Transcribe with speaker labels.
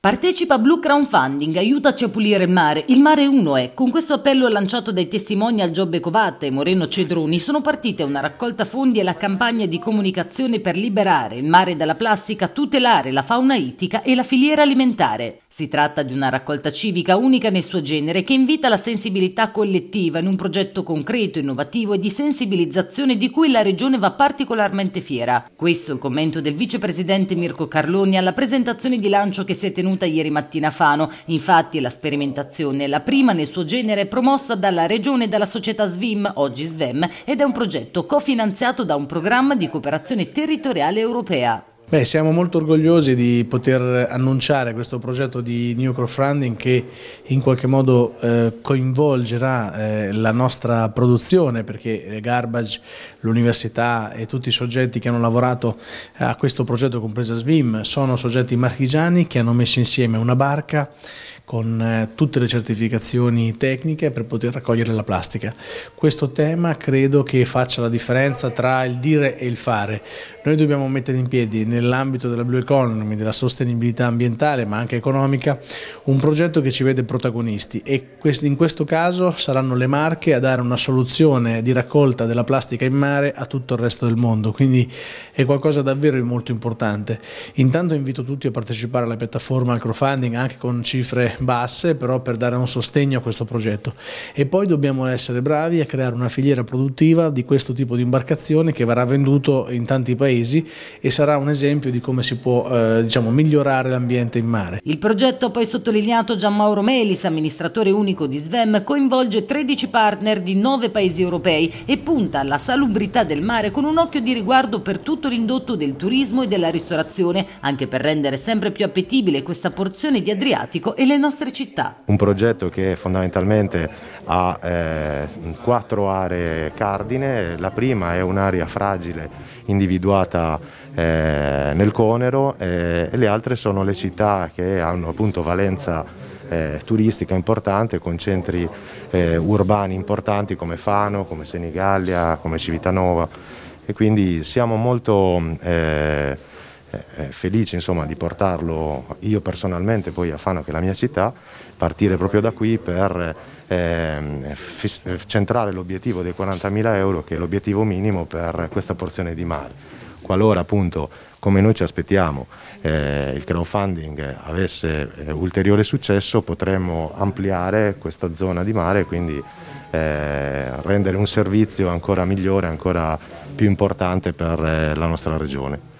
Speaker 1: Partecipa a Blue Crowdfunding, aiutaci a pulire il mare. Il mare uno è. Con questo appello lanciato dai testimoni al Giobbe Covatta e Moreno Cedroni sono partite una raccolta fondi e la campagna di comunicazione per liberare il mare dalla plastica, tutelare la fauna ittica e la filiera alimentare. Si tratta di una raccolta civica unica nel suo genere che invita la sensibilità collettiva in un progetto concreto, innovativo e di sensibilizzazione di cui la Regione va particolarmente fiera. Questo è il commento del vicepresidente Mirko Carloni alla presentazione di lancio che si è tenuta ieri mattina a Fano. Infatti la sperimentazione è la prima nel suo genere promossa dalla Regione e dalla società SVIM, oggi SVEM, ed è un progetto cofinanziato da un programma di cooperazione territoriale europea.
Speaker 2: Beh, siamo molto orgogliosi di poter annunciare questo progetto di New Crowdfunding che in qualche modo eh, coinvolgerà eh, la nostra produzione perché eh, Garbage, l'università e tutti i soggetti che hanno lavorato a questo progetto, compresa SVIM, sono soggetti marchigiani che hanno messo insieme una barca con eh, tutte le certificazioni tecniche per poter raccogliere la plastica. Questo tema credo che faccia la differenza tra il dire e il fare. Noi dobbiamo mettere in piedi nell'ambito della Blue Economy, della sostenibilità ambientale ma anche economica, un progetto che ci vede protagonisti e in questo caso saranno le Marche a dare una soluzione di raccolta della plastica in mare a tutto il resto del mondo, quindi è qualcosa davvero molto importante. Intanto invito tutti a partecipare alla piattaforma al crowdfunding anche con cifre basse, però per dare un sostegno a questo progetto. E poi dobbiamo essere bravi a creare una filiera produttiva di questo tipo di imbarcazione che verrà venduto in tanti paesi e sarà un esempio di come si può eh, diciamo, migliorare l'ambiente in mare.
Speaker 1: Il progetto, poi sottolineato Gianmauro Melis, amministratore unico di Svem, coinvolge 13 partner di 9 paesi europei e punta alla salubrità del mare con un occhio di riguardo per tutto l'indotto del turismo e della ristorazione, anche per rendere sempre più appetibile questa porzione di Adriatico e le nostre nostre città.
Speaker 3: Un progetto che fondamentalmente ha eh, quattro aree cardine, la prima è un'area fragile individuata eh, nel Conero eh, e le altre sono le città che hanno appunto valenza eh, turistica importante con centri eh, urbani importanti come Fano, come Senigallia, come Civitanova e quindi siamo molto eh, eh, eh, felice insomma, di portarlo io personalmente poi a Fano che è la mia città, partire proprio da qui per ehm, eh, centrare l'obiettivo dei 40.000 euro che è l'obiettivo minimo per questa porzione di mare. Qualora appunto come noi ci aspettiamo eh, il crowdfunding avesse eh, ulteriore successo potremmo ampliare questa zona di mare e quindi rendere un servizio ancora migliore, ancora più importante per la nostra regione.